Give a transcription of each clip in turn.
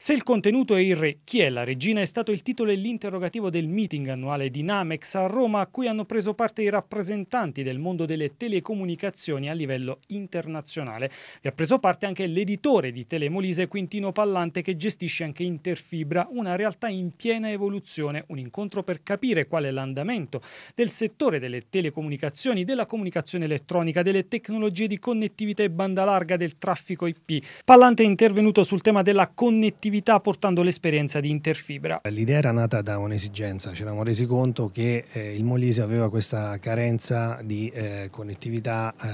Se il contenuto è il re, chi è la regina è stato il titolo e l'interrogativo del meeting annuale di Namex a Roma a cui hanno preso parte i rappresentanti del mondo delle telecomunicazioni a livello internazionale. Vi ha preso parte anche l'editore di Telemolise Quintino Pallante che gestisce anche Interfibra, una realtà in piena evoluzione, un incontro per capire qual è l'andamento del settore delle telecomunicazioni, della comunicazione elettronica, delle tecnologie di connettività e banda larga del traffico IP. Pallante è intervenuto sul tema della connettività attività portando l'esperienza di Interfibra. L'idea era nata da un'esigenza, ci eravamo resi conto che eh, il Molise aveva questa carenza di eh, connettività eh,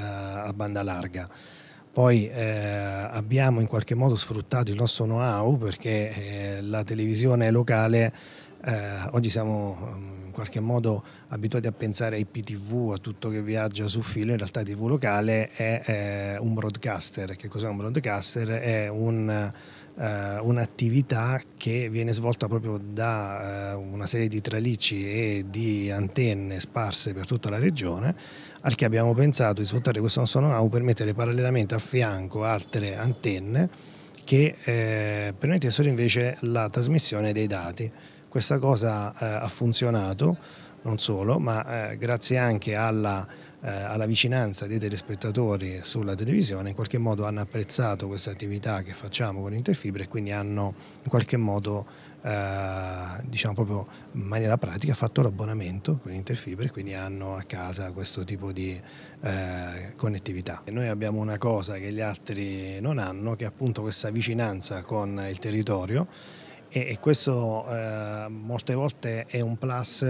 a banda larga. Poi eh, abbiamo in qualche modo sfruttato il nostro know-how perché eh, la televisione locale eh, oggi siamo mm, in qualche modo abituati a pensare ai PTV, a tutto che viaggia su filo, in realtà TV locale è eh, un broadcaster. Che cos'è un broadcaster? È un eh, un'attività che viene svolta proprio da eh, una serie di tralicci e di antenne sparse per tutta la regione, al che abbiamo pensato di sfruttare questo nostro know-how per mettere parallelamente a fianco altre antenne che eh, permettessero invece la trasmissione dei dati. Questa cosa eh, ha funzionato, non solo, ma eh, grazie anche alla eh, alla vicinanza dei telespettatori sulla televisione, in qualche modo hanno apprezzato questa attività che facciamo con Interfibre e quindi hanno in qualche modo eh, diciamo proprio in maniera pratica fatto l'abbonamento con Interfibre e quindi hanno a casa questo tipo di eh, connettività. E noi abbiamo una cosa che gli altri non hanno che è appunto questa vicinanza con il territorio e, questo eh, molte volte è un plus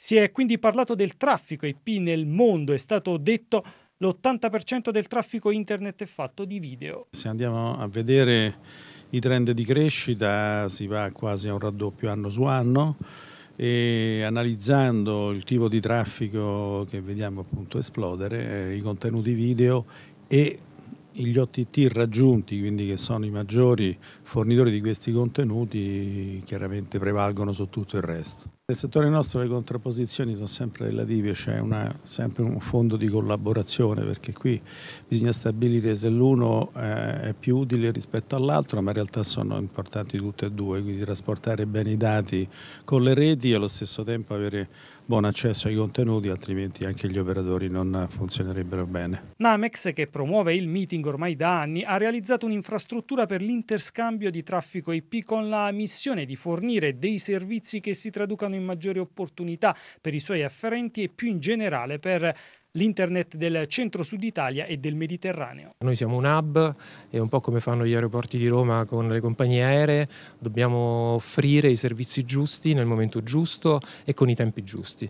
si è quindi parlato del traffico IP nel mondo, è stato detto l'80% del traffico internet è fatto di video. Se andiamo a vedere i trend di crescita si va quasi a un raddoppio anno su anno e analizzando il tipo di traffico che vediamo appunto esplodere, eh, i contenuti video e gli OTT raggiunti, quindi che sono i maggiori fornitori di questi contenuti, chiaramente prevalgono su tutto il resto. Nel settore nostro le contrapposizioni sono sempre relative, c'è cioè sempre un fondo di collaborazione perché qui bisogna stabilire se l'uno eh, è più utile rispetto all'altro, ma in realtà sono importanti tutte e due, quindi trasportare bene i dati con le reti e allo stesso tempo avere buon accesso ai contenuti, altrimenti anche gli operatori non funzionerebbero bene. Namex, che promuove il meeting ormai da anni, ha realizzato un'infrastruttura per l'interscambio di traffico IP con la missione di fornire dei servizi che si traducano in in maggiori opportunità per i suoi afferenti e più in generale per l'internet del centro-sud Italia e del Mediterraneo. Noi siamo un hub e un po' come fanno gli aeroporti di Roma con le compagnie aeree, dobbiamo offrire i servizi giusti nel momento giusto e con i tempi giusti.